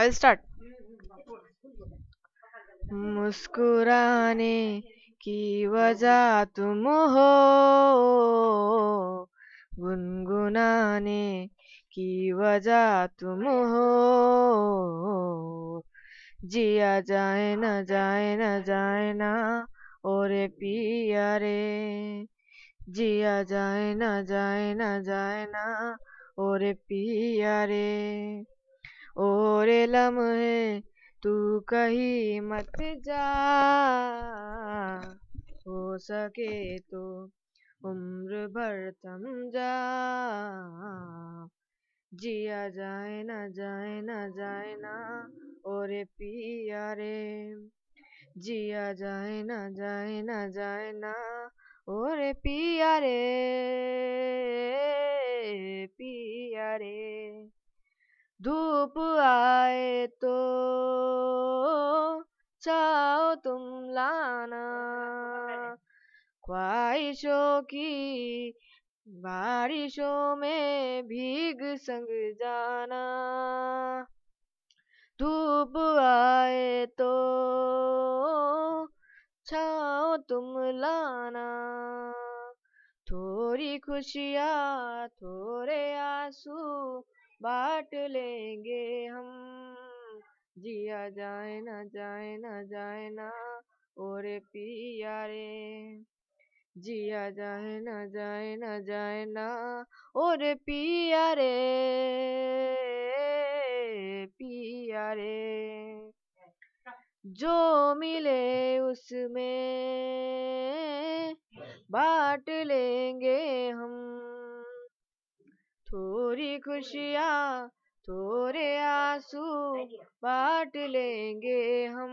I will start मुस्कुराने की वजह तुम हो गुनगुनाने की वजह तुम हो जिया जाए न जाए न जाए ना और पिया रे जिया जाए न जाए न जाए ना और पिया रे ओरे लम्हे तू कहीं मत जा हो सके तो उम्र भर थम जा जिया जाए ना जाए ना जाए ना और पिया रे जिया जाए ना जाए ना जाए ना और पिया रे पिया रे धूप आए तो चाहो तुम लाना ख्वाहिशों की बारिशों में भीग संग जाना धूप आए तो छाओ तुम लाना थोड़ी खुशियाँ थोड़े आंसू बाट लेंगे हम जिया जाए ना जाए ना जाए ना ओरे पिया रे जिया जाए ना जाए ना जाए ना और पिया रे पिया रे जो मिले उसमें बांट लेंगे हम थोड़ी खुशियाँ थोड़े आंसू बांट लेंगे हम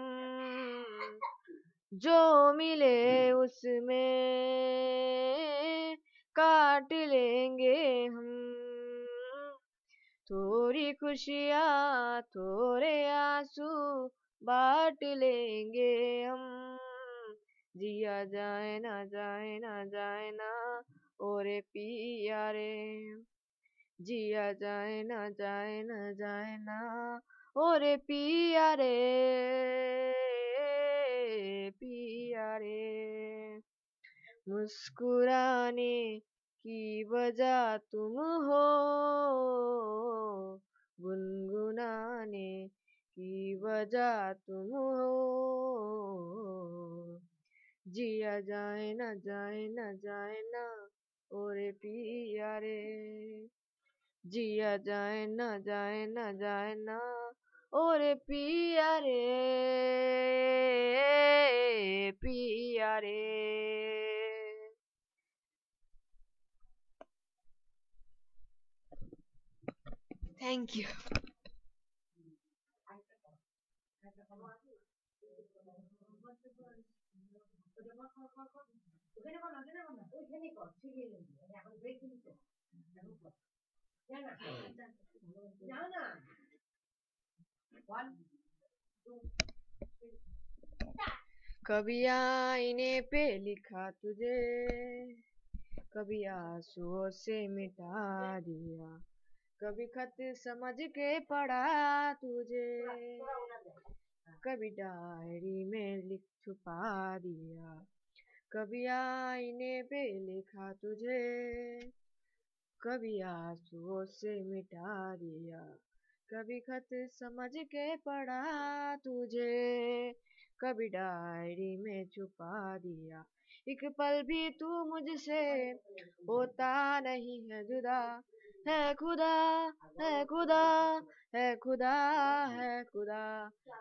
जो मिले उसमें काट लेंगे हम थोड़ी खुशियाँ थोड़े आंसू बांट लेंगे हम जिया जाए ना जाए ना जाए ना और पिया रे जिया जाए ना जाए ना जाए ना ओ रे पिया रे पिया रे मुस्कुराने की वजह तुम हो गुनगुनाने की वजह तुम हो जिया जाए ना जाए ना जाए ना रे पिया रे जिया जाए ना जाए ना जाए ना ओरे पिया रे पिया रे थैंक यू ওখানে বলো ওখানে বলো ওইখানে কর ছিলিয়ে এখন ব্রেকিং তো कभी आईने पे लिखा तुझे कभी आंसुओं से मिटा दिया कभी खत समझ के पढ़ा तुझे कभी डायरी में लिख छुपा दिया कभी आईने पे लिखा तुझे कभी आंसुओं से मिटा दिया कभी खत समझ के पढ़ा तुझे कभी डायरी में छुपा दिया एक पल भी तू मुझसे होता नहीं है जुदा है खुदा है खुदा है खुदा है खुदा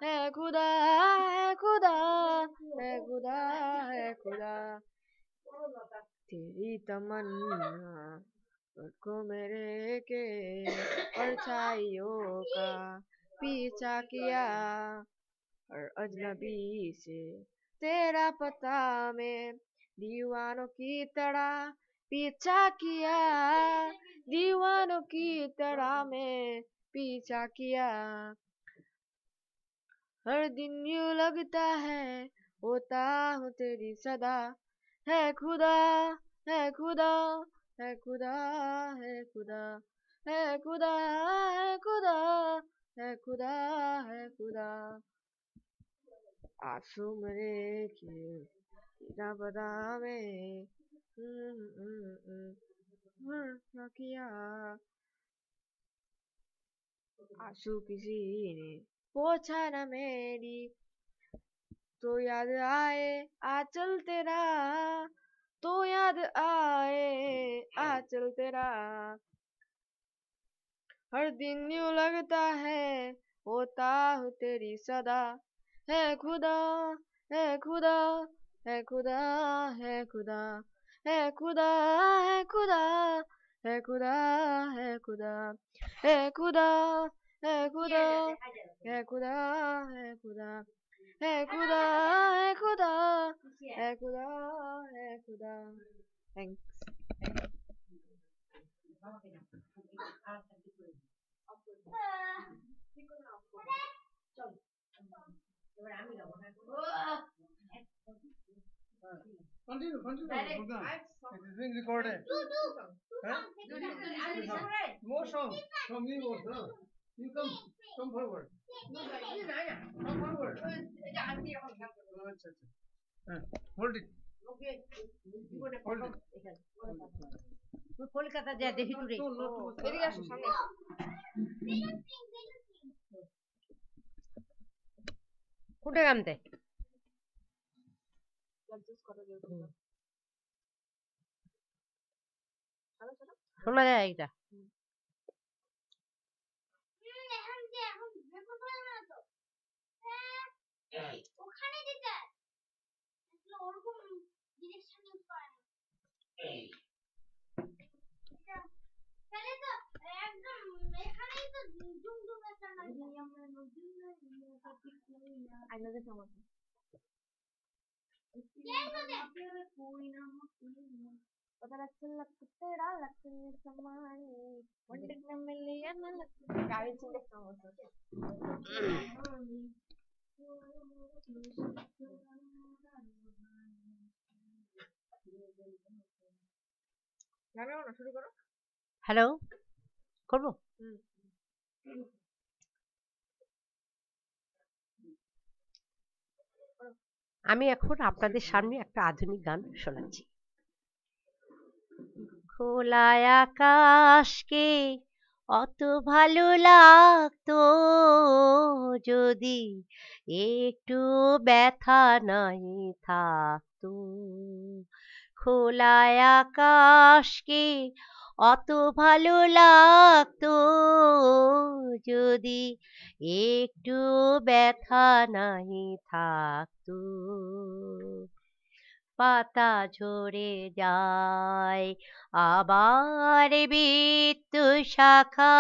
है खुदा है खुदा है खुदा है खुदा तेरी तमन्ना तुझको मेरे के परछाइयों का पीछा किया और अजनबी से तेरा पता में दीवानों की तरह पीछा किया दीवानों की तरह में पीछा किया हर दिन यू लगता है होता हूँ तेरी सदा है खुदा है खुदा है खुदा है खुदा है खुदा है खुदा है खुदा है खुदा आंसू मरे के हम्म, हम्म, हम्म, ना बदावे किया आंसू किसी ने पोछा ना मेरी तो याद आए चल तेरा तो याद आए आ हाँ। चल तेरा हर दिन यू लगता है होता हूँ तेरी सदा है खुदा है खुदा है खुदा है खुदा है खुदा है खुदा है खुदा है खुदा है खुदा है खुदा तो है खुदा है खुदा 애구다 애구다 애구다 애구다 땡스 Continue, continue. Hold o It s being recorded. Do, do. Do, do. More song. Show me more song. You come, come forward. Come forward. Uh, hold it. Kolkata যায় দেখি দূরে এদিকে আসো সামনে কোনটা গামতে শোনা যায় এটা ওখানে যেতে আসলে ওরকম ডিরেকশন ইউজ করে না তাহলে তো একদম এখানেই তো জুম জুম একটা না আমরা নদী না আইনাতে সমস্যা పుట్టడా లక్ష్మి సమాని ఒంటికి మెల్లిగా గాలి చిన్న సమోసా হ্যালো করবো আমি এখন আপনাদের সামনে একটা আধুনিক গান শোনাচ্ছি খোলা আকাশকে অত ভালো লাগতো যদি একটু ব্যথা নাই থাকতো খোলা আকাশকে অত ভালো লাগতো যদি একটু ব্যথা নাই থাকতো পাতা ঝরে যায় আবার বৃত্ত শাখা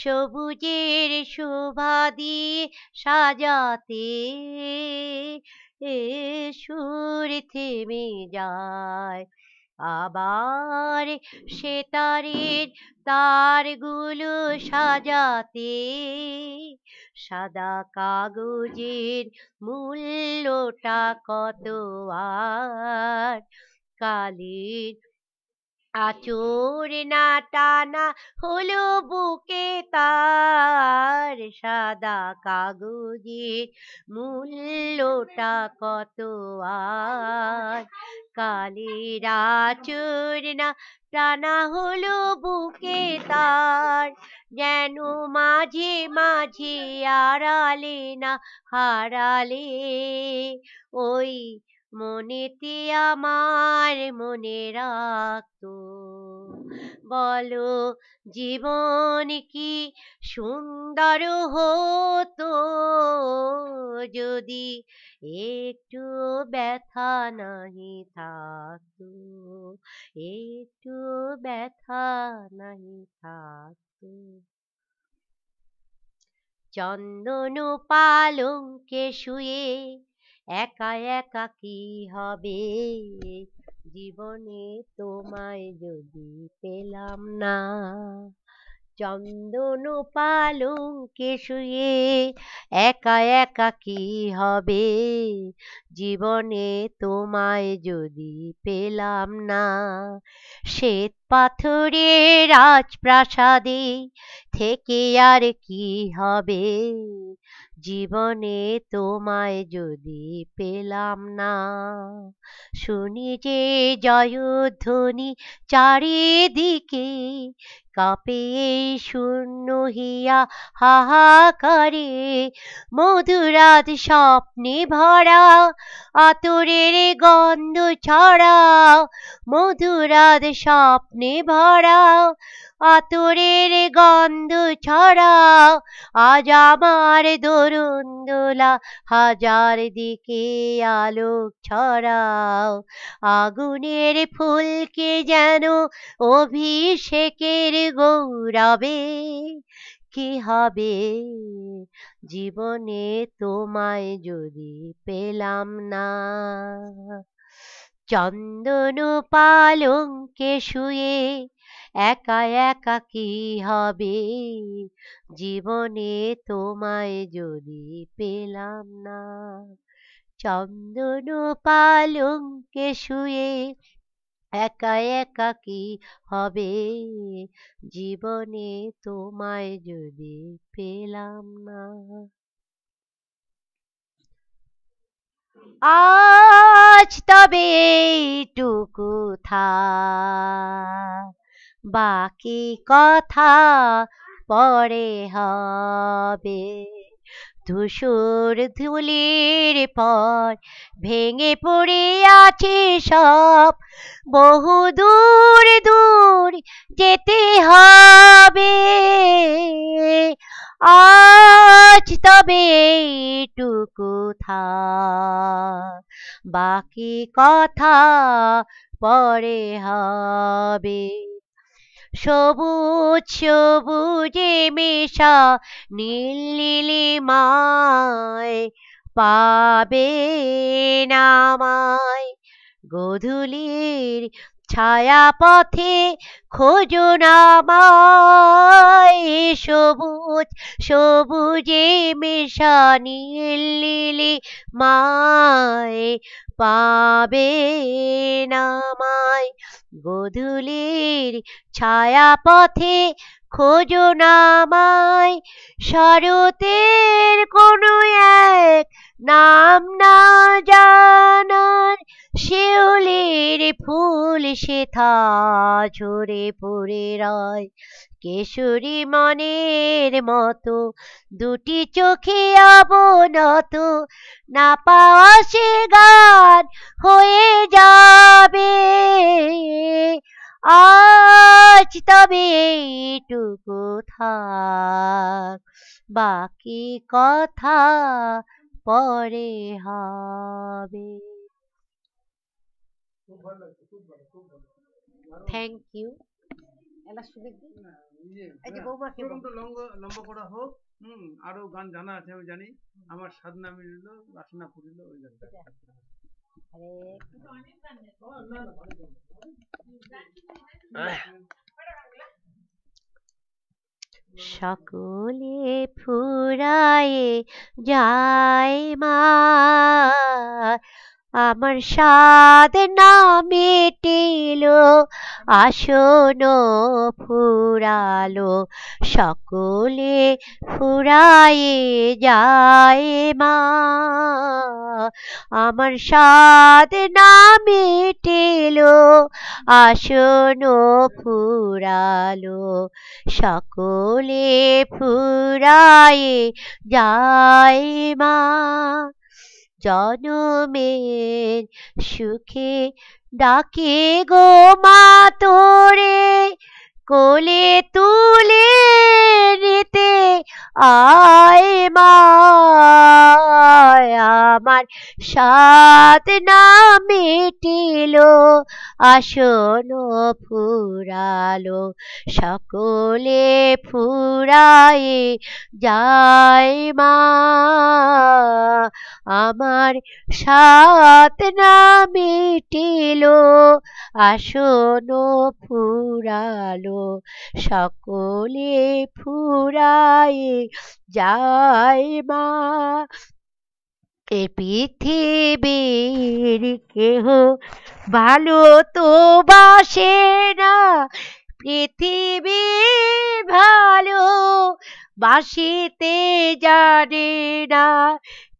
সবুজের শোভা দিয়ে সাজাতে এ সুর থেমে যায় আবার সে তারগুলো সাজাতে সাদা কাগজের মূল্যটা কত আর কালির আচুর না টানা হলো বুকে তার সাদা কাগজে মূল্যটা কত আর কালের আচুর না টানা হলো বুকে তার যেন মাঝে মাঝে আড়ালে না হারালে ওই মনেতে আমার মনে রাখতো বলো জীবন কি সুন্দর হতো যদি একটু ব্যথা নাহি থাকতো একটু ব্যথা নাহি থাকতো চন্দন পালঙ্কে শুয়ে একা একা কি হবে জীবনে তোমায় যদি পেলাম না চন্দন পালঙ্কে শুয়ে একা একা কি হবে জীবনে তোমায় যদি পেলাম না শ্বেত পাথরের রাজপ্রাসাদে থেকে আর কি হবে জীবনে তোমায় যদি পেলাম না শুনি যে জয়ধ্বনি চারিদিকে কাপে শূন্য হিয়া হাহাকারে মধুরাত স্বপ্নে ভরা আতরের গন্ধ ছড়া মধুরাত স্বপ্নে ভরা আতরের গন্ধ ছড়াও আজ আমার দরুন দোলা হাজার দিকে আলোক ছড়াও আগুনের ফুলকে যেন অভিষেকের গৌরবে কি হবে জীবনে তোমায় যদি পেলাম না চন্দন পালঙ্কে শুয়ে একা একা কি হবে জীবনে তোমায় যদি পেলাম না চন্দন পালঙ্কে শুয়ে একা একা কি হবে জীবনে তোমায় যদি পেলাম না আজ তবে এইটুকু থাক বাকি কথা পরে হবে ধূসুর ধুলির পর ভেঙে পড়ে আছে সব বহু দূর দূর যেতে হবে আজ তবে টুকু বাকি কথা পরে হবে সবুজ সবুজে মেশা নীল মায় পাবে নামায় গধূলির ছায়া পথে খোঁজুন সবুজ সবুজে মেশা নীলিলি মায় পাবে নামায় গধুলির ছায়া পথে খোঁজো নামায় শরতের কোনো এক নাম না জানার শিউলির ফুল সেথা ঝরে পড়ে রয় কেশরী মনের মতো দুটি চোখে অবনত না পাওয়া সে গান হয়ে যাবে আজ তবে এইটুকু থাক বাকি কথা পরে হবে থ্যাংক ইয়ে, ইউ আরো গান জানা আছে আমি জানি আচ্ছা। আমার সাধনা মিলল বাসনা পুরিল ওই গানটা আচ্ছা। সকলে ফুরায় যায় মা আমার সাদ না মেটিল আসন ফুরালো সকলে ফুরাই যায় মা আমার সাদ না মেটিল আসন ফুরালো সকলে ফুরাই যায় মা জনমের সুখে ডাকে গো মা তোরে কোলে তুলে নিতে আয় মা আমার সাত না মিটিল আসন ফুরালো সকলে ফুরাই যায় মা আমার সাত না মিটিল আসন ফুরালো সকলে ফুরায়ে যায় মা এ পৃথিবীর কেহ ভালো তো বাসে না পৃথিবী ভালো বাসিতে জানে না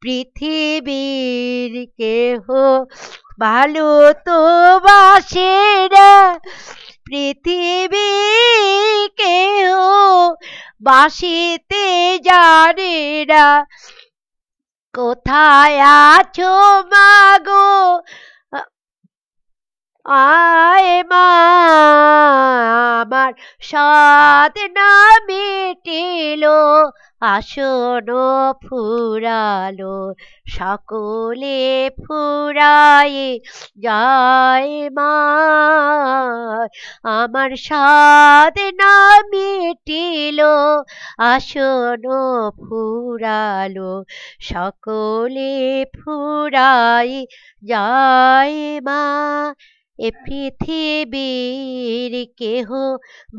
পৃথিবীর কেহ ভালো তো বাসে না পৃথিবী ও বাসিতে জানে না কোথায় আছো মাগো আয় মা আমার সাত নামিটিল আসন ফুরালো সকলে ফুরাই যায় মা আমার সাদ নামিটিল আসন ফুরালো সকলে ফুরাই যায় মা এ পৃথিবীর কেহ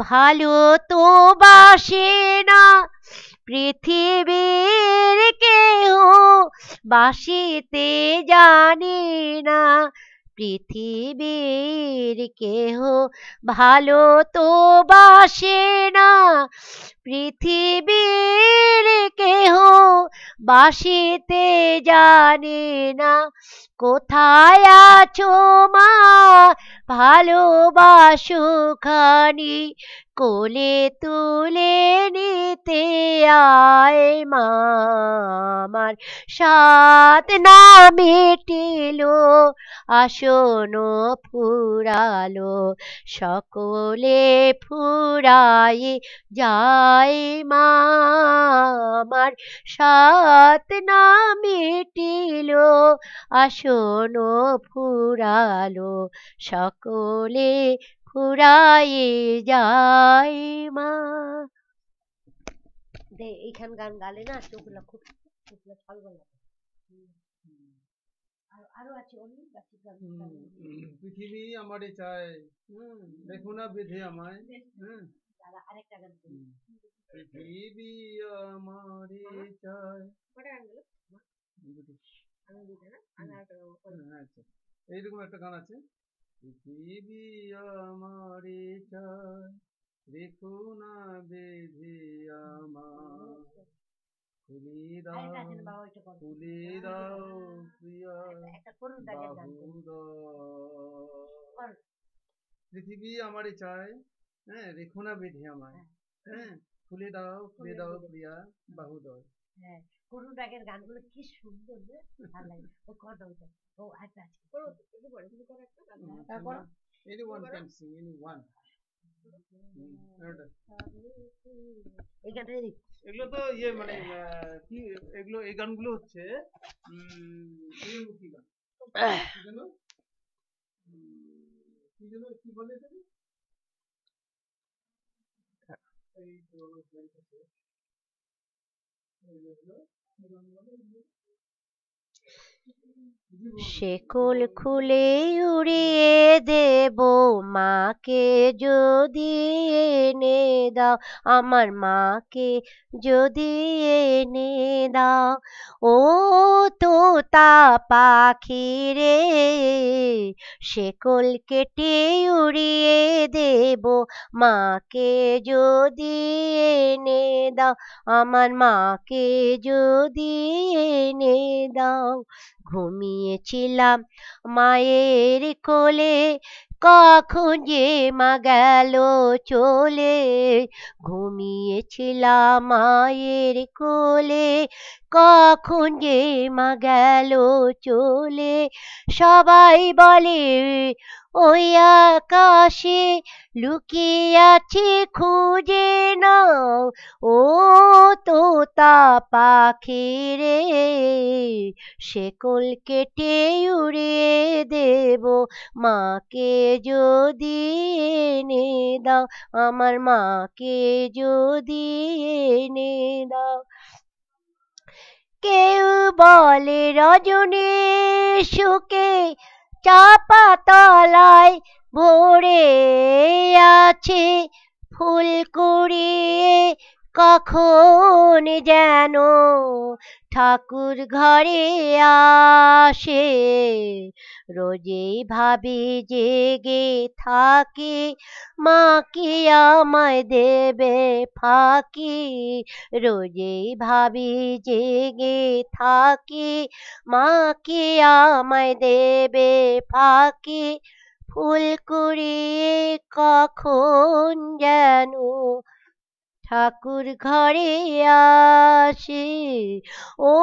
ভালো তো বাসে না পৃথিবীর কেহ বাসিতে জানি না পৃথিবীর কেহ ভালো তো বাসে না পৃথিবীর কেহ বাসিতে জানি না কোথায় আছো মা ভালোবাসো খানি কোলে তুলে নিতে আয় মা আমার সাত না মেটিল আসন ফুরালো সকলে ফুরাই যায় মা আমার সাত না মেটিল আসন শোনো ফুরালো সকলে ফুরাই যায় মা দে এইখান গান গালে না চোখগুলো খুব চোখগুলো ছলবল আরো আছে অনেক পৃথিবী আমারই চাই দেখো না বেঁধে আমায় আরেকটা গান পৃথিবী আচ্ছা। এইরকম একটা গান আছে পৃথিবী আমার রেখো না বেঁধে আমার দাও পৃথিবী আমারে চায় হ্যাঁ রেখো না বেঁধে আমায় হ্যাঁ খুলে হ্যাঁ, দাও ফুলে দাও প্রিয়া বাহুদয় হ্যাঁ করুণ রাগের গানগুলো কি সুন্দর রে ভালো লাগে ও কটা ওইটা ও আচ্ছা আচ্ছা করো একটু পরে তুমি করো একটা anyone can sing anyone এগুলো তো ইয়ে মানে কি এগুলো এই গানগুলো হচ্ছে কি বলে 那个罗非鱼。শেকল খুলে উড়িয়ে দেব মাকে যদি এনে দাও আমার মাকে যদি এনে দাও ও তোতা পাখি রে শেকল কেটে উড়িয়ে দেব মাকে যদি এনে দাও আমার মাকে যদি এনে দাও ঘুমিয়েছিলাম মায়ের কোলে কখন যে মা গেল চলে ঘুমিয়েছিলাম মায়ের কোলে কখন যে মা গেল চলে সবাই বলে ওই আকাশে লুকিয়াছি খুঁজে নাও ও তোতা পাখি রে শেকল কেটে উড়িয়ে দেব মাকে যদি এনে দাও আমার মাকে যদি এনে দাও কেউ বলে রজনী সুখে চাপা তলায় ভরে আছে ফুল কুড়িয়ে কখন যেন ঠাকুর ঘরে আসে রোজেই ভাবি জেগে থাকি মা কি আমায় দেবে ফাঁকি রোজেই ভাবি জেগে থাকি মা কি আমায় দেবে ফাঁকি ফুলকুড়ি কখন যেন ঠাকুর ঘরে আসি ও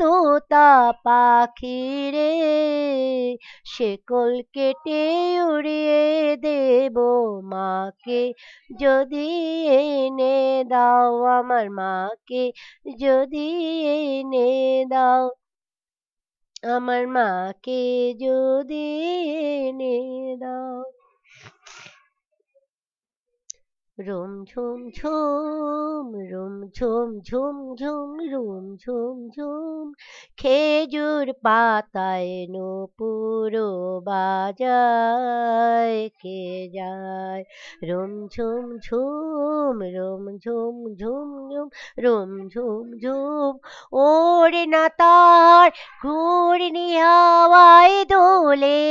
তোতা পাখি রে শেকল কেটে উড়িয়ে দেব মাকে যদি এনে দাও আমার মাকে যদি এনে দাও আমার মাকে যদি এনে দাও রুম ঝুম ঝুম রুম ঝুম ঝুম ঝুম রুম ঝুম ঝুম খেজুর পাতায় নূপুর বাজায় কে যায় রুম ঝুম ঝুম রুম ঝুম ঝুম ঝুম রুম ঝুম ঝুম ওর না তার ঘুরনি হাওয়ায় দোলে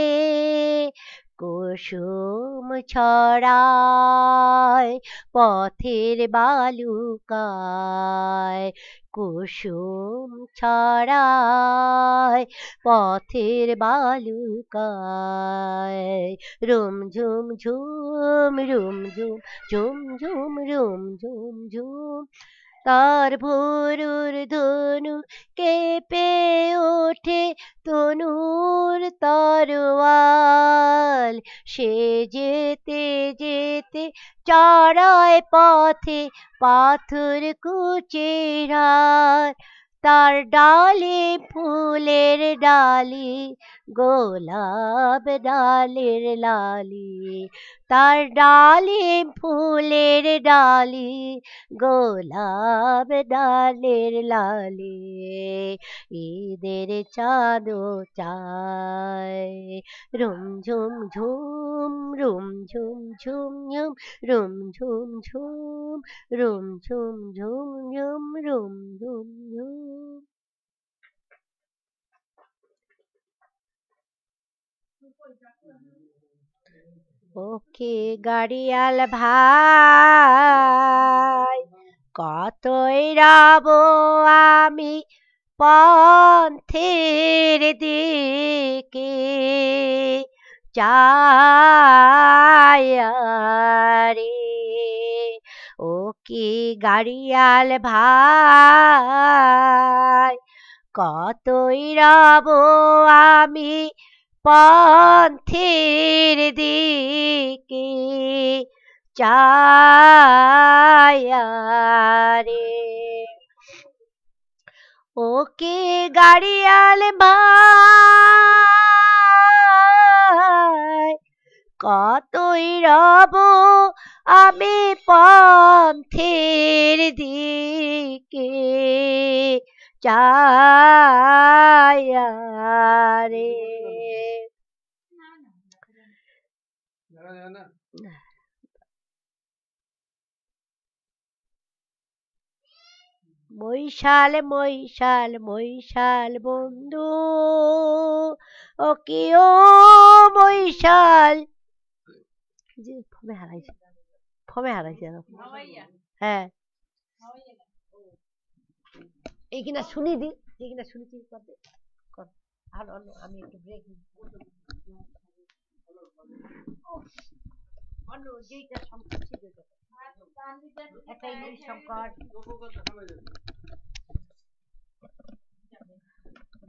কুসুম ছড়ায় পথের বালুকায় কুসুম ছড়ায় পথের বালুকায় রুম ঝুম ঝুম রুম ঝুম ঝুম ঝুম রুম ঝুম ঝুম তার ভোরুর ধনু কেঁপে ওঠে তনুর তরোয়াল সে যেতে যেতে চড়ায় পথে পাথর কুচেরার তার ডালে ফুলের ডালে গোলাপ ডালের লালি তার ডালি ফুলের ডালি গোলাপ ডালের লালি ঈদের চাঁদো চায় রুম ঝুম ঝুম রুম ঝুম ঝুম ঝুম রুম ঝুম ঝুম রুম ঝুম ঝুম ঝুম রুম ঝুম ঝুম ওকে গাড়িয়াল ভাই কতই রব আমি পন্থের দিকে চায়ারে ওকে গাড়িয়াল ভাই কতই রব আমি পথের দিকে চায়ারে ওকে গাড়িয়াল ভাই কতই রব আমি পন্থের দিকে চায়া রে মৈশাল মৈশাল বন্ধু ও কি ও মৈশাল ফমে হারাইছে ফমে হারাইছে হ্যাঁ এই কিনা শুনি দি এই কিনা শুনি কি করবে কর আর অন্য আমি একটু ব্রেক অন্য যেটা সংকট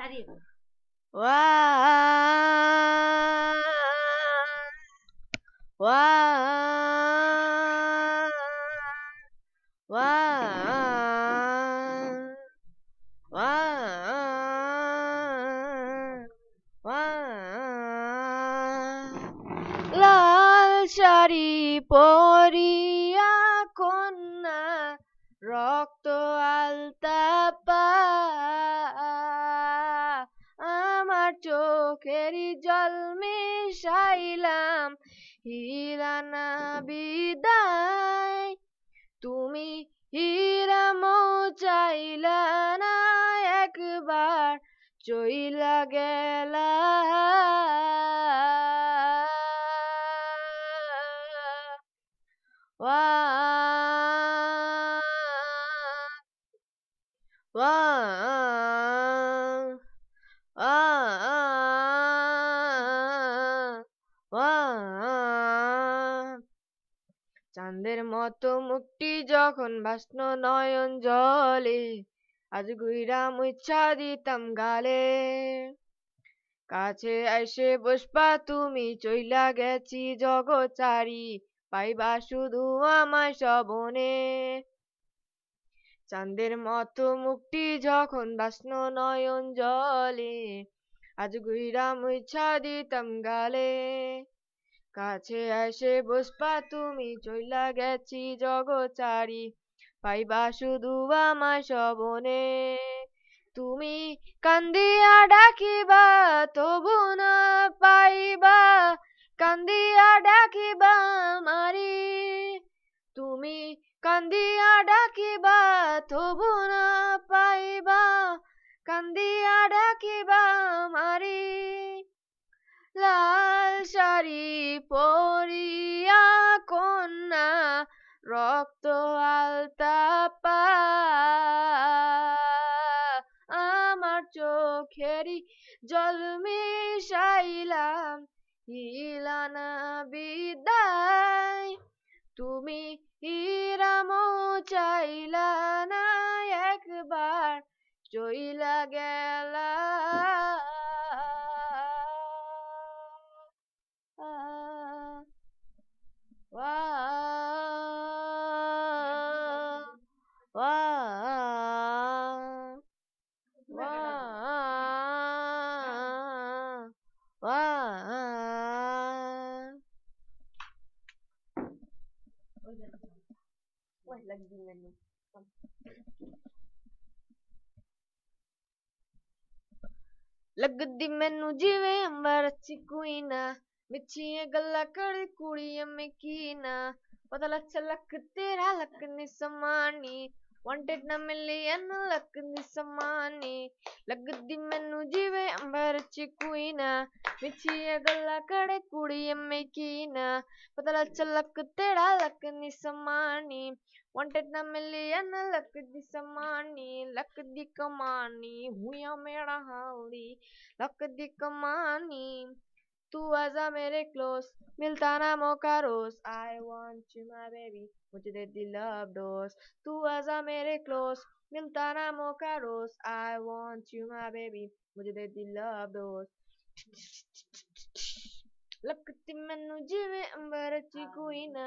দাঁড়িয়ে ওয়া ওয়া ওয়া লাল শাড়ি পরিয়া কন্যা রক্ত আলতা পা আমার চোখের জল মিশাইলাম হিরানা বিদায় তুমি মৌ চাইলা একবার চইলা গেলা চাঁদের মতো মুক্তি যখন ভাসন নয়ন জলে আজ গুইরাম ইচ্ছা দিতাম গালে কাছে আইসে বসবা তুমি চইলা গেছি জগচারি পাইবা শুধু আমায় সবনে চান্দের মতো মুক্তি যখন বাসন নয়ন জলে আজ গুইরাম ইচ্ছা দিতাম গালে কাছে এসে বসবা তুমি চইলা গেছি জগচারি পাইবা শুধু আমার শবনে তুমি কান্দিয়া ডাকিবা তবু না পাইবা কান্দিয়া ডাকিবা মারি তুমি কান্দিয়া ডাকিবা তবু না পাইবা কান্দিয়া ডাকিবা মারি লাল শাড়ি পরিয়া কন্যা রক্ত আলতা পা আমার চোখেরই জল মিশাইলাম হিলানা বিদায় তুমি হিরামো চাইলা না একবার চইলা গেলা ਲੱਗਦੀ ਮੈਨੂੰ ਜਿਵੇਂ ਅੰਬਰ ਚ ਕੋਈ ਨਾ ਮਿੱਠੀਆਂ ਗੱਲਾਂ ਕਰ ਕੁੜੀ ਮੈਂ ਕੀ ਨਾ ਪਤਾ ਲੱਗ ਲੱਕ ਤੇਰਾ ਲੱਕ ਨੀ ਸਮਾਨੀ ਵਾਂਟਡ ਨਾ ਐਨ ਲੱਕ ਨੀ ਸਮਾਨੀ ਲੱਗਦੀ ਮੈਨੂੰ ਜਿਵੇਂ ਅੰਬਰ ਚ ਕੋਈ ਨਾ ਮਿੱਠੀਆਂ ਗੱਲਾਂ ਕਰ ਕੁੜੀ ਮੈਂ ਕੀ ਨਾ ਪਤਾ ਲੱਗ ਲੱਕ ਤੇਰਾ ਲੱਕ ਨੀ ਸਮਾਨੀ wanted a million luck di samani luck di kamani हुआ मेरा हाली luck di kamani तू आजा मेरे क्लोज मिलता ना मौका रोज I want you my baby मुझे दे दी लव डोज तू आजा मेरे क्लोज मिलता ना मौका रोज I want you my baby मुझे दे दी लव डोज लगती मैनू जिवे अंबर च कोई ना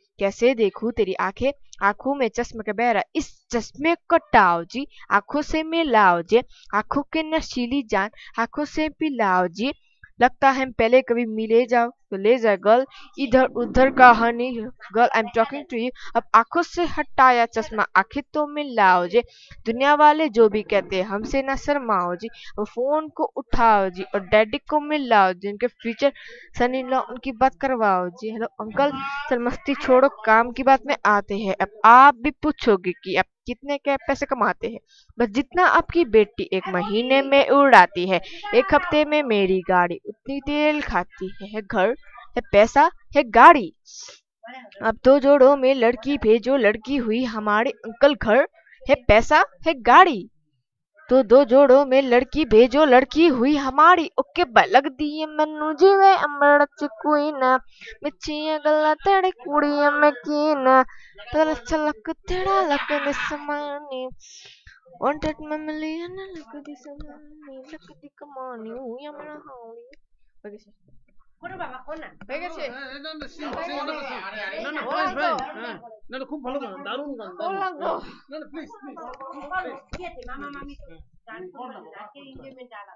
कैसे देखूं तेरी आंखें आंखों में चश्म के बहरा इस चश्मे को टाओ जी आंखों से मिलाओ जी आंखों के नशीली जान आंखों से पिलाओ जी लगता है हम पहले कभी मिले जाओ तो ले जाए गर्ल इधर उधर का honey girl I am talking to you अब आंखों से हटाया चश्मा आखिर तो में लाओ जी दुनिया वाले जो भी कहते हमसे ना शर्माओ जी और फोन को उठाओ जी और डैडी को मिलाओ जी उनके फ्यूचर सनी लो उनकी बात करवाओ जी हेलो अंकल सर मस्ती छोड़ो काम की बात में आते हैं अब आप भी पूछोगे कि आप कितने के पैसे कमाते हैं बस जितना आपकी बेटी एक महीने में उड़ाती है एक हफ्ते में मेरी गाड़ी उतनी तेल खाती है घर है पैसा है गाड़ी अब दो जोड़ो में लड़की भेजो लड़की हुई हमारे अंकल घर है पैसा है गाड़ी तो दो जोड़ो में लड़की भेजो लड़की हुई हमारी ओके बलग दिए अमृत कोई ना तेरे मैं की ना तेरा लक समानी वांटेड में मिली है ना लक समानी लक कमानी हुई খুব ভালো গান দারুণ গান না না প্লিজ প্লিজ মামা মামি তো গান এনজয়মেন্ট আলাদা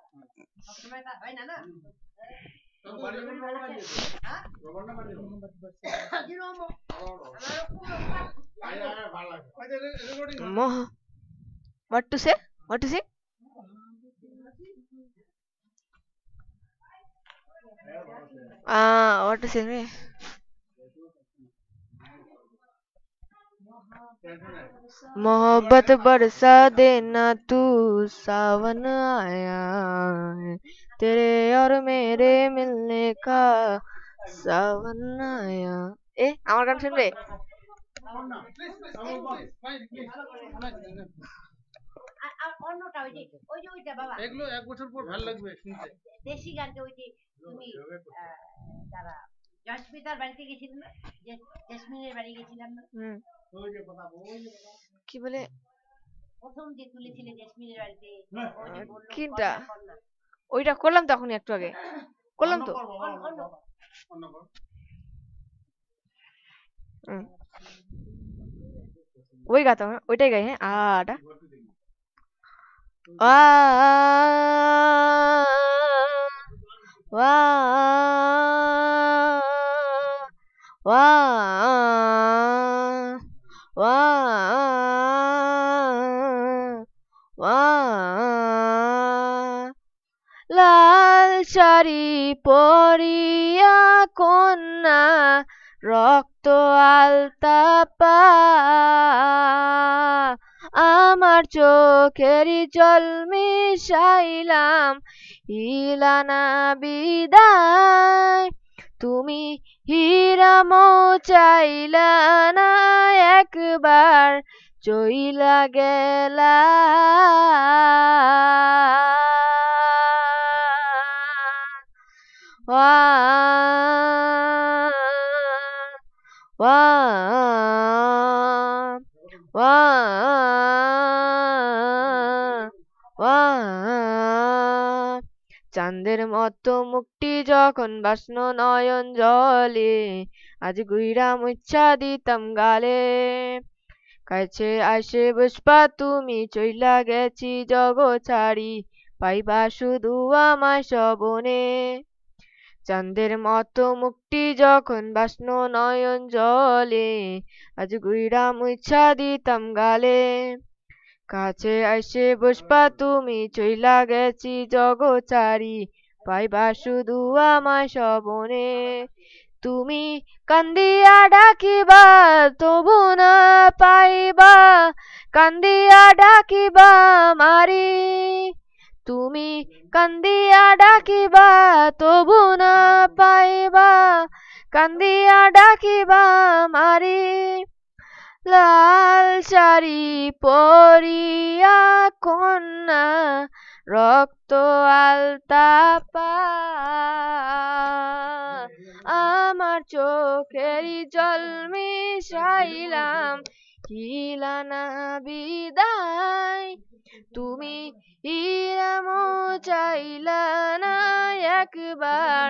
সবসময় তা হয় না না What to say? What to say? Ah, what is in me? मोहब्बत बरसा देना तू सावन आया है तेरे और मेरे मिलने का सावन आया ए আমার सुन ले আর অন্যটা ওই যে হ্যাঁ, হ্যাঁ। ওই যে ওইটা বাবা এগুলো এক বছর পর ভালো লাগবে শুনতে দেশি ওই যে তুমি জয়স্মিতার বাড়িতে না জেসমিনের বাড়ি গেছিলাম না কি বলে প্রথম যে তুলেছিলে জেসমিনের বাড়িতে কিনটা ওইটা করলাম তখন একটু আগে করলাম তো ওই গাতাম ওইটাই গাই হ্যাঁ আটা வா வா வா লাল শাড়ি পরিয়া কন্যা রক্ত আলতা পা আমার চোখেরই জল মিশাইলাম ইলানা বিদায় তুমি হিরাম চাইলা একবার চইলা গেলা ওয়া ওয়া চন্দের মতো মুক্তি যখন বাসন নয়ন জলে আজ গুইরা মুচ্ছা দিতাম গালে কাছে আসে বসবা তুমি চইলা গেছি জগ ছাড়ি পাইবা শুধু আমায় সবনে চাঁদের মতো মুক্তি যখন বাসন নয়ন জলে আজ গুইরা মুচ্ছা দিতাম গালে কাছে আইসে বসবা তুমি চইলা গেছি জগচারি পাইবা শুধু আমায় সবনে তুমি কান্দিয়া ডাকিবা তবু না পাইবা কান্দিয়া ডাকিবা মারি তুমি কান্দিয়া ডাকিবা তবু না পাইবা কান্দিয়া ডাকিবা মারি লাল শাড়ি পরিয়া কন্যা রক্ত আলতা আমার চোখের জল মিশাইলাম হিলানা বিদায় তুমি হিরামো চাইলা না একবার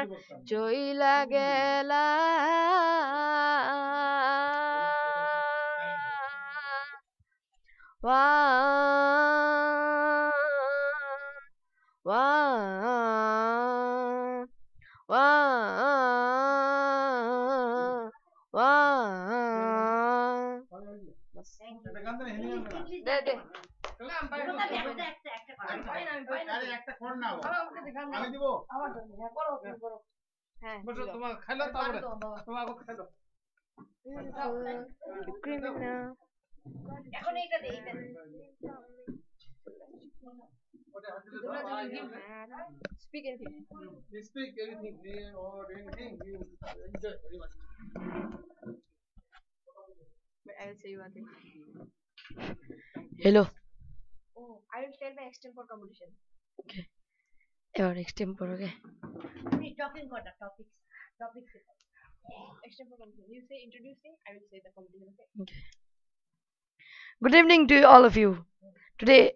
চইলা গেলা 와, 와, 와, 와. 네네. আমি দিব হ্যাঁ তোমার খাইলো তারপরে তোমাকে খাইলো এটা দেই Speak anything. You speak anything or anything. You enjoy very much. But I'll say you one thing. Hello. Oh, I will tell my extempore competition. Okay. এবার এক্সটেম্পোর ওকে টপিক কটা topic topic extempore competition. You say introducing, I will say the competition. Okay. Good evening to all of you. Today,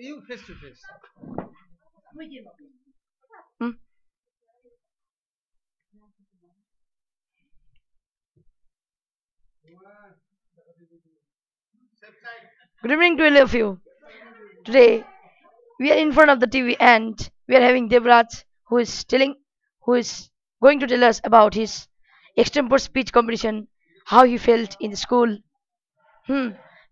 you, face to face. Hmm? Good evening to all of you. Today, we are in front of the TV and we are having Devraj who is telling, who is going to tell us about his extempore speech competition, how he felt in the school. Hmm,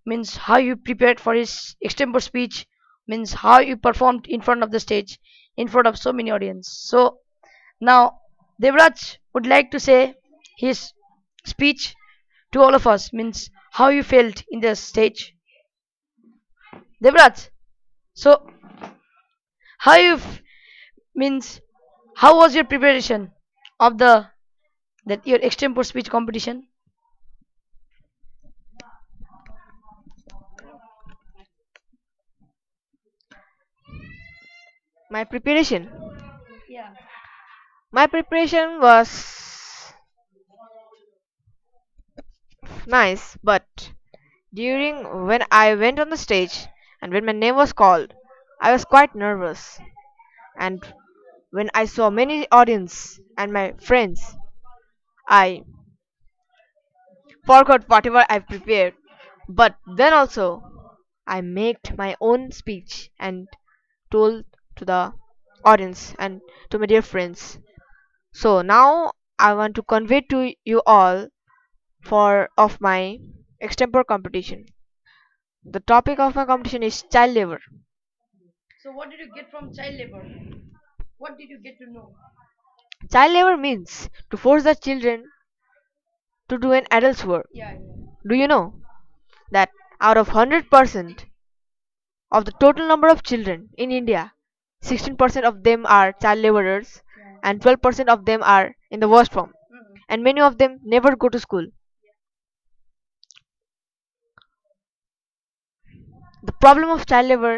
means how you prepared for his extempore speech, means how you performed in front of the stage, in front of so many audience. So now Devraj would like to say his speech to all of us, means how you felt in the stage. Devraj, so how you means how was your preparation of the that your extempore speech competition my preparation yeah my preparation was nice but during when i went on the stage and when my name was called i was quite nervous and when i saw many audience and my friends I forgot whatever I prepared. But then also, I made my own speech and told to the audience and to my dear friends. So now I want to convey to you all for of my extempore competition. The topic of my competition is child labor. So what did you get from child labor? What did you get to know? child labor means to force the children to do an adult's work. Yeah, yeah. Do you know that out of 100% of the total number of children in India, 16% of them are child laborers yeah. and 12% of them are in the worst form. Mm -hmm. And many of them never go to school. The problem of child labor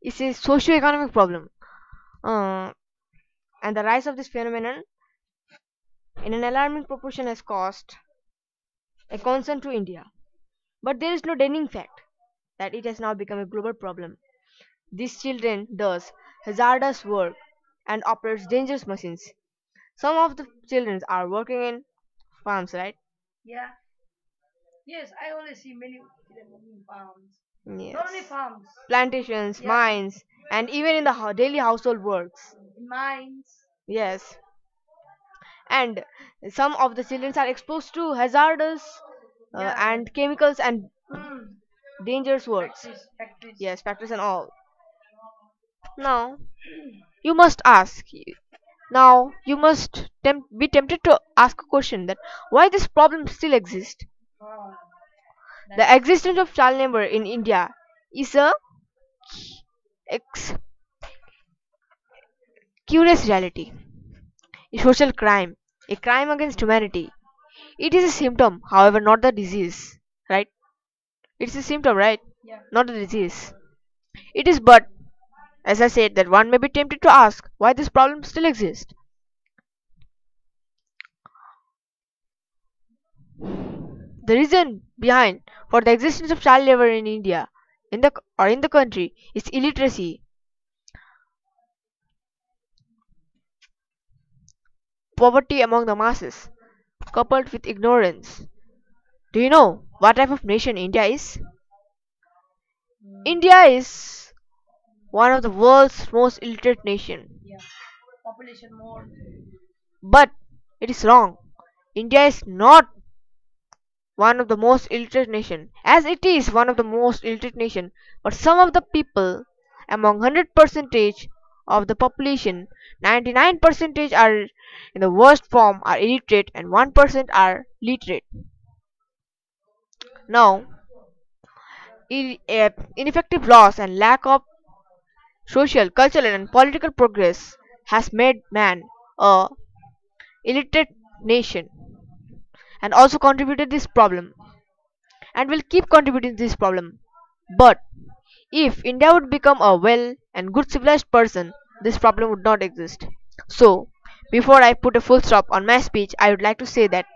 is a socio-economic problem. Uh, and the rise of this phenomenon in an alarming proportion has caused a concern to India. But there is no denying fact that it has now become a global problem. These children does hazardous work and operates dangerous machines. Some of the children are working in farms, right? Yeah. Yes, I always see many children working in farms. Yes. farms. Plantations, Yeah. mines, and even in the daily household works. Mines. Yes. And some of the children are exposed to hazardous uh, Yeah. and chemicals and hmm. dangerous works. Factories. Factories. Yes, factories and all. Now, you must ask. Now, you must be tempted to ask a question that why this problem still exists. Oh. The existence of child labor in India is a curious reality. A social crime, a crime against humanity. It is a symptom, however, not the disease, right? It's a symptom, right? Yeah. Not a disease. It is but, as I said, that one may be tempted to ask why this problem still exists. The reason behind for the existence of child labor in India in the or in the country is illiteracy. Poverty among the masses coupled with ignorance. Do you know what type of nation India is? Hmm. India is one of the world's most illiterate nation. Yeah. Population more. But it is wrong. India is not one of the most illiterate nation as it is one of the most illiterate nation but some of the people among 100 percentage of the population 99 percentage are in the worst form are illiterate and 1 percent are literate now eh, ineffective laws and lack of social cultural and political progress has made man a illiterate nation and also contributed this problem and will keep contributing this problem. But if India would become a well and good civilized person, this problem would not exist. So, before I put a full stop on my speech, I would like to say that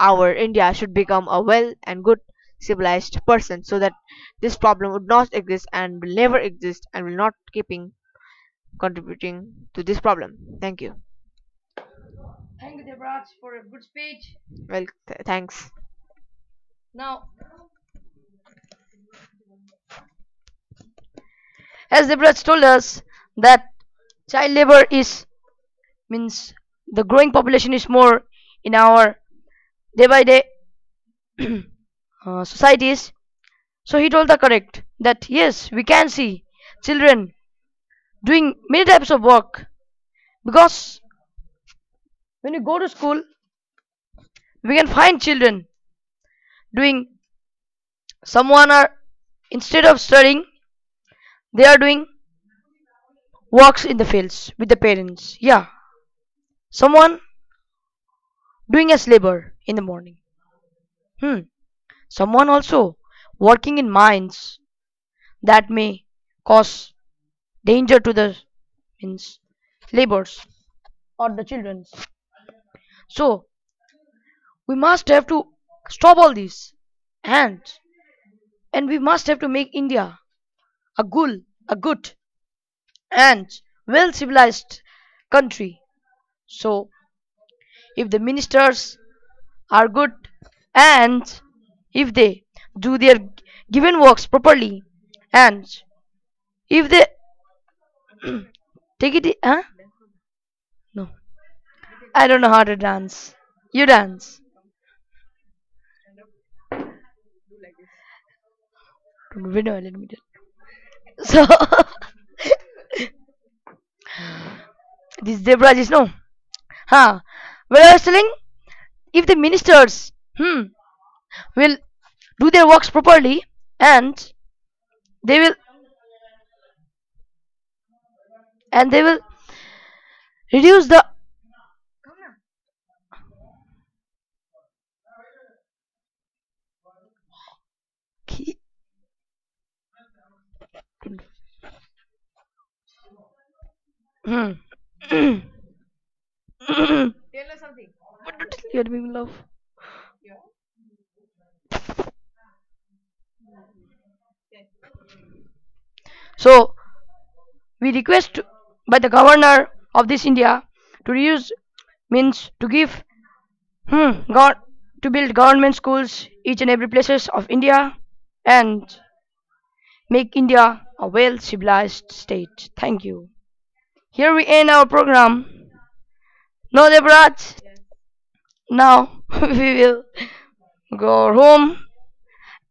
our India should become a well and good civilized person so that this problem would not exist and will never exist and will not keep contributing to this problem. Thank you. Thank you, for a good speech. Well, th thanks. Now, as Debrats told us that child labor is means the growing population is more in our day by day uh, societies. So he told the correct that yes, we can see children doing many types of work because when you go to school we can find children doing someone are instead of studying they are doing walks in the fields with the parents yeah someone doing as labor in the morning hmm someone also working in mines that may cause danger to the means labors or the children's so we must have to stop all this and and we must have to make india a good a good and well civilized country so if the ministers are good and if they do their given works properly and if they take it huh? I don't know how to dance. You dance. Window, let me just. So, this Deborah is no. Huh. Well, I was telling, if the ministers, hmm, will do their works properly and they will and they will reduce the Tell us something. But do me love. So, we request by the governor of this India to use means to give hmm, God to build government schools each and every places of India and make India a well civilized state. Thank you. Here we end our program. No, Deborah? Now we will go home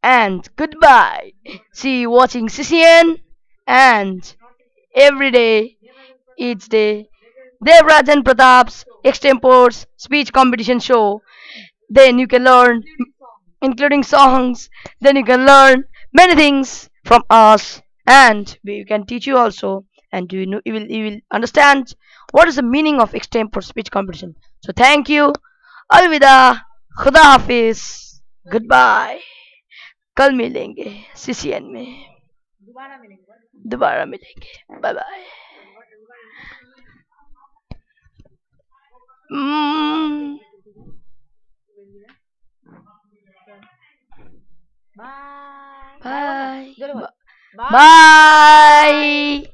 and goodbye. See you watching CCN and every day, each day, Devraj and Pratap's Extempores Speech Competition Show. Then you can learn, including songs, then you can learn many things from us and we can teach you also and you know you will you will understand what is the meaning of extreme for speech competition so thank you alvida khuda hafiz goodbye kal milenge ccn mein dobara milenge dobara milenge bye bye mm. Bye. Bye. Bye. Bye. Bye.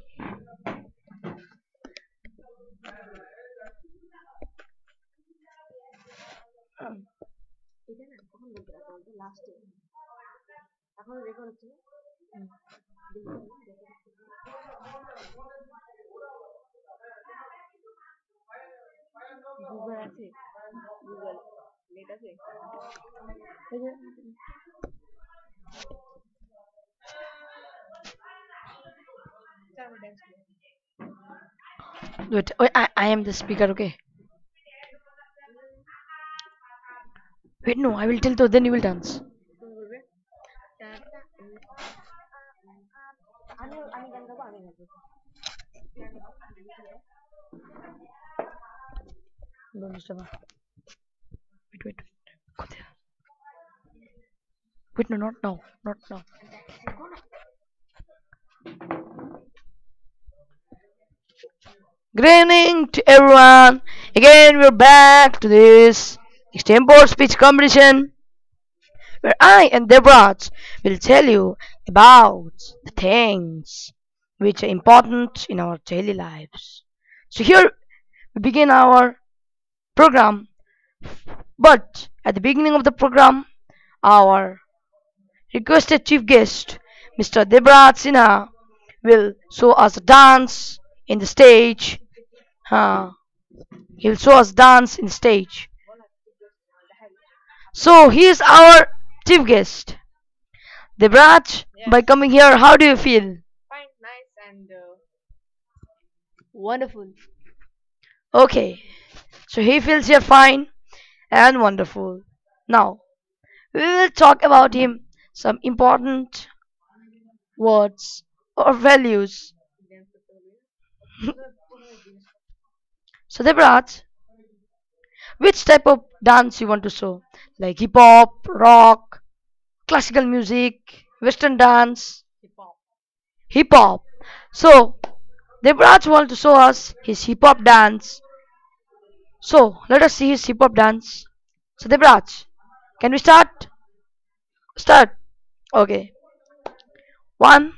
last year. এখন record হচ্ছে Google আছে Google net আছে Wait, wait, I, I am the speaker, okay? Wait, no, I will tell though, then you will dance. Don't disturb Wait, wait, wait. Go there. Wait, no, not now. Not now. Good to everyone. Again, we're back to this extempore speech competition where I and Debrat will tell you about the things which are important in our daily lives. So here we begin our program but at the beginning of the program our requested chief guest Mr. Debrat Sinha will show us dance in the stage. he'll show us dance in stage. So he is our chief guest. Debraj, yes. by coming here, how do you feel? Fine, nice, and uh, wonderful. Okay, so he feels here fine and wonderful. Now, we will talk about him some important words or values. so, Debraj, which type of dance you want to show like hip hop rock classical music western dance hip hop hip hop so Devraj want to show us his hip hop dance so let us see his hip hop dance so Devraj can we start start okay one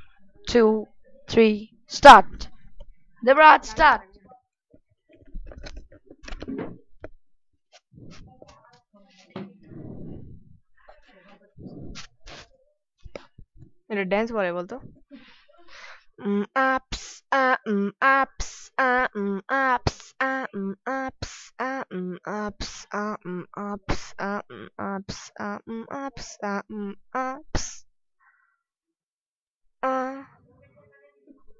two three start Devraj start এটা dance বলে বলতো আপস আপস আপস আপস আপস আপস আপস আপস আপস apps uh,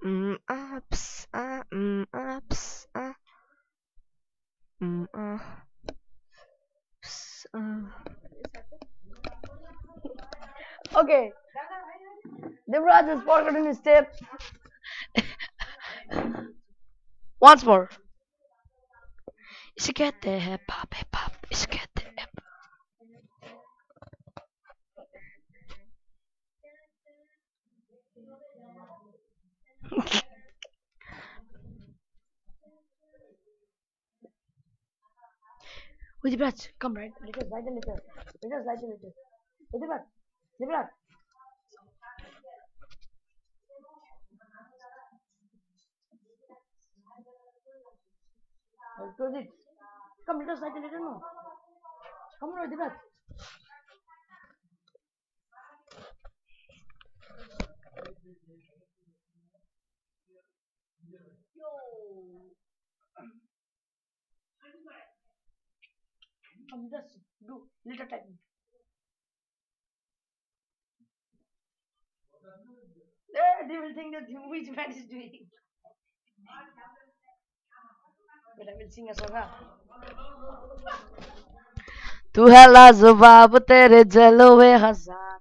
mm, apps uh, mm, uh, apps uh. Okay. Devraj has forgotten his tip. Once more. It's get the hip hop, hip hop. It's get the hip. With the breath, come right. Let us light a little. Let us light a little. With the breath. Librat. I'll c it. c a m e let us a i g h t a little more. Come o l a t c o m just do little technique. Eh, they will think that which man is doing. But I will sing a song. Ah. तू है लाजवाब तेरे जलवे हजार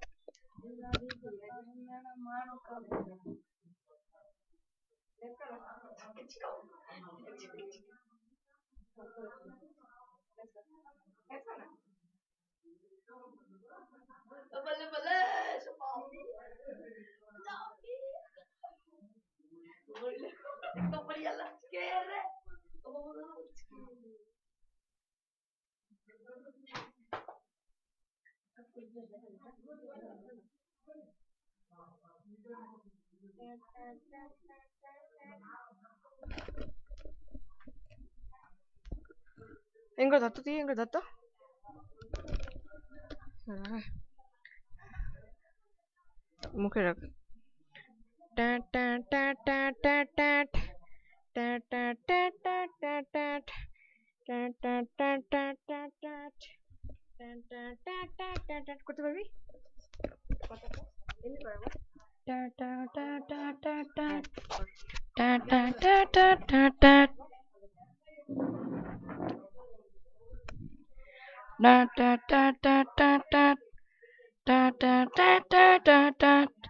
बल्ले बल्ले Então eu falei, ela quer, eu vou m a n d a n g m a angle दाता थ g एंगल दाता मुखे रख Da da da da da da, da da da da da da, da da da da da da, da da da da da da. tat tat tat tat tat tat Da da da da da da, da da da da da da, da da da da da da, da da da da da da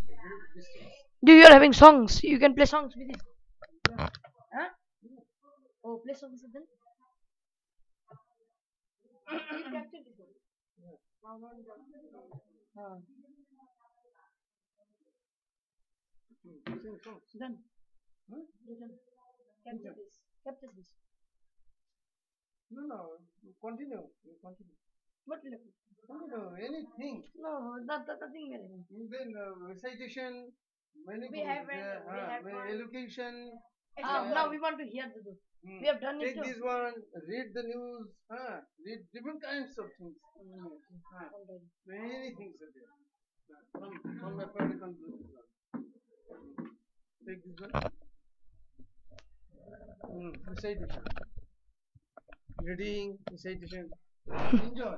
Dude, you're having songs. You can play songs with it. Yeah. Huh? Oh, play songs with them. Done. Huh? Done. Capture this. Capture this. No, no. Continue. continue. What level? No, anything. No, that, that, nothing relevant. Then uh, recitation, many we have, uh, we have elocution. Ah, now we want to hear the those. Mm. We have done Take it this one, read the news, huh? read different kinds of things. Mm. Huh. Many things are there. From, from my part, Take this one. Mm. Recitation. Reading, recitation enjoy,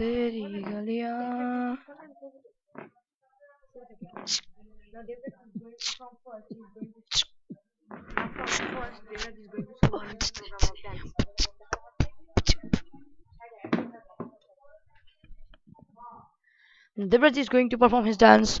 तेरी गलियां Debrat is going to perform his dance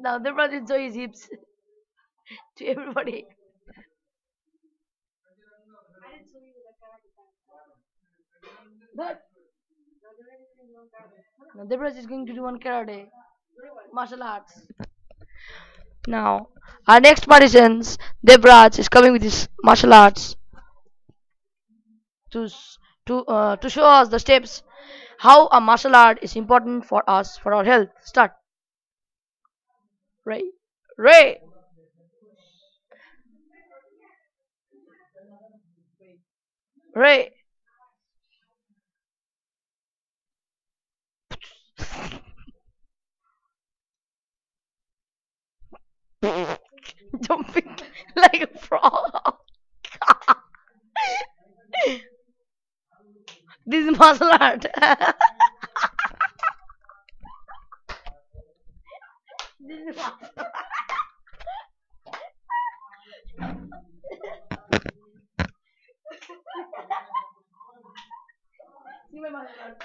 now the is showing his hips to everybody. Look. Now Debraj is going to do one karate. Martial arts. Now, our next participant, Debraj, is coming with his martial arts to to uh, to show us the steps how a martial art is important for us for our health. Start. Ray, Ray. Ray. Jumping like a frog. this is martial art. this is martial art.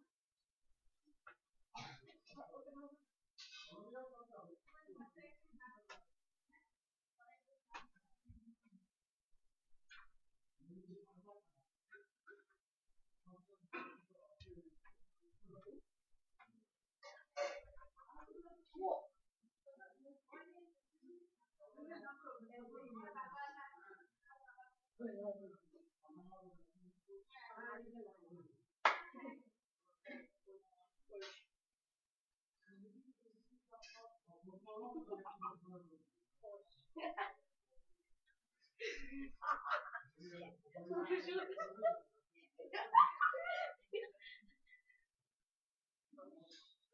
哈哈哈哈哈！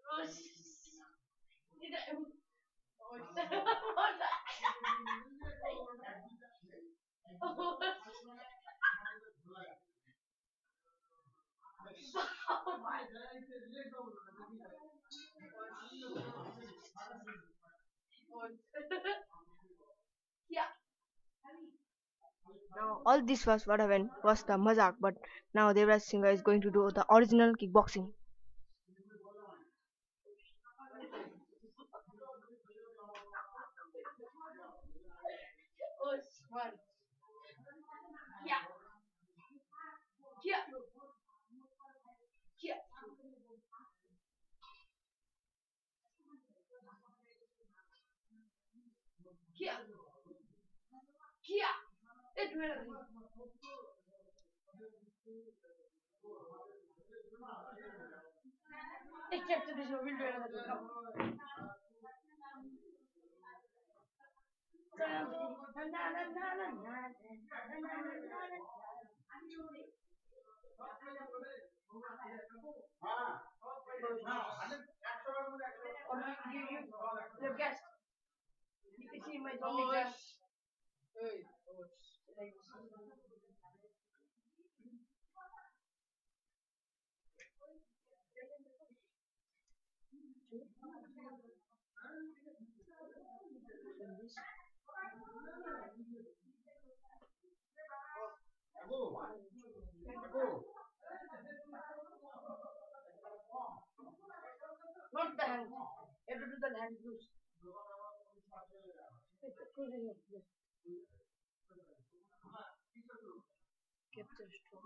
我操！你得我哈哈我操！All this was what happened was the mazak, but now Devraj Singh is going to do the original kickboxing. Oh, Evet merhaba. E chiapte de jo vil vera de cap. Look, guys. You can see my tummy there. Not hand. You skeptisch